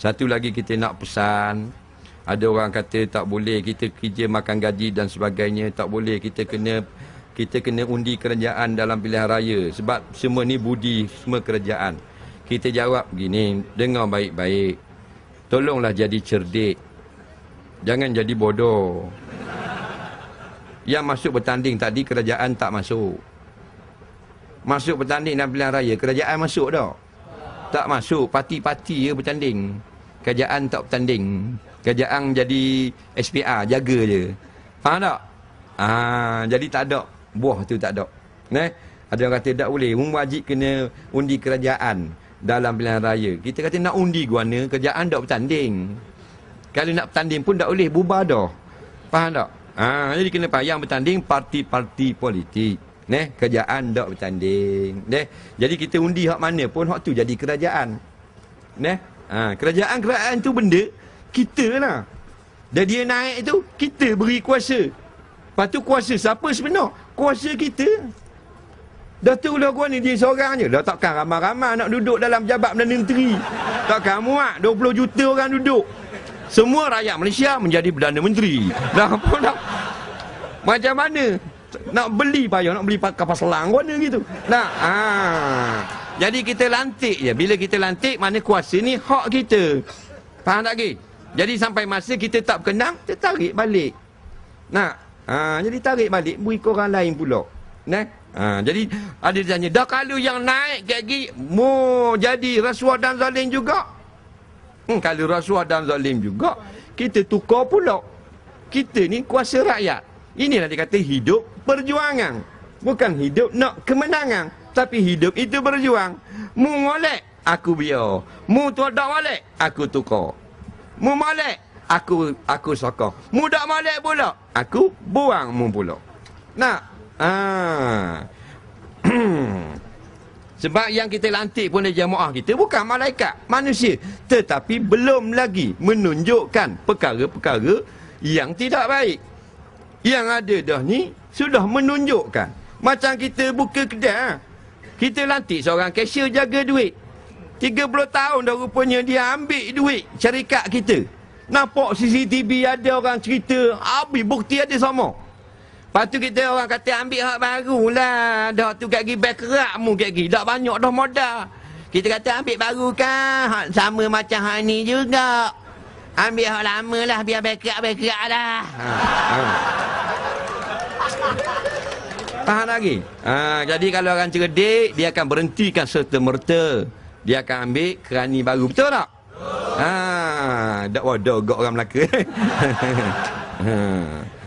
Satu lagi kita nak pesan. Ada orang kata tak boleh kita kerja makan gaji dan sebagainya. Tak boleh kita kena kita kena undi kerajaan dalam pilihan raya. Sebab semua ni budi semua kerajaan. Kita jawab begini. Dengar baik-baik. Tolonglah jadi cerdik. Jangan jadi bodoh. Yang masuk bertanding tadi kerajaan tak masuk. Masuk bertanding dalam pilihan raya. Kerajaan masuk dah. Tak masuk. Parti-parti je Bertanding kerajaan tak bertanding. Kerajaan jadi SPR, jaga je. Faham tak? Ah, jadi tak ada. Buah tu tak ada. Neh? Ada orang kata tak boleh. Um wajib kena undi kerajaan dalam pilihan raya. Kita kata nak undi guana, kerajaan tak bertanding. Kalau nak bertanding pun tak boleh, bubar dah. Faham tak? Ah, jadi kena faham. Yang bertanding, parti-parti politik. Neh? Kerajaan tak bertanding. Neh? Jadi kita undi hak mana pun, hak tu jadi kerajaan. Neh? Ha, kerajaan-kerajaan tu benda kita lah. Dan dia naik tu, kita beri kuasa. Lepas tu kuasa siapa sebenar? Kuasa kita. Datuk Ulu Aguan ni dia seorang je. Dah takkan ramai-ramai nak duduk dalam jabat Perdana Menteri. Takkan muak 20 juta orang duduk. Semua rakyat Malaysia menjadi Perdana Menteri. Dah apa nak? Macam mana? Nak beli payah, nak beli kapal selang mana gitu. Nak? Ah. Jadi kita lantik je. Bila kita lantik, mana kuasa ni hak kita. Faham tak, Ki? Jadi sampai masa kita tak berkenang, kita tarik balik. Nak? Ha, jadi tarik balik, beri korang lain pula. Nah? Ha, jadi ada tanya, dah kalau yang naik ke lagi, mu jadi rasuah dan zalim juga? Hmm, kalau rasuah dan zalim juga, kita tukar pula. Kita ni kuasa rakyat. Inilah dia kata hidup perjuangan. Bukan hidup nak kemenangan tapi hidup itu berjuang. Mu molek, aku biar. Mu tu tak molek, aku tukar. Mu molek, aku aku sokong. Mu tak molek pula, aku buang mu pula. Nak? Ah. Sebab yang kita lantik pun di jamaah kita bukan malaikat, manusia. Tetapi belum lagi menunjukkan perkara-perkara yang tidak baik. Yang ada dah ni sudah menunjukkan. Macam kita buka kedai, ah. Kita lantik seorang cashier jaga duit. 30 tahun dah rupanya dia ambil duit syarikat kita. Nampak CCTV ada orang cerita, habis bukti ada semua. Lepas tu kita orang kata ambil hak baru lah. Dah tu kat gi back kerak mu kat gi. Dah banyak dah modal. Kita kata ambil baru kan. sama macam hak ni juga. Ambil hak lama lah biar back kerak back kerak lah. Ha. ha tahan lagi. Ha, jadi kalau orang cerdik, dia akan berhentikan serta-merta. Dia akan ambil kerani baru. Betul tak? Ha, dak wadah gok orang Melaka. ha.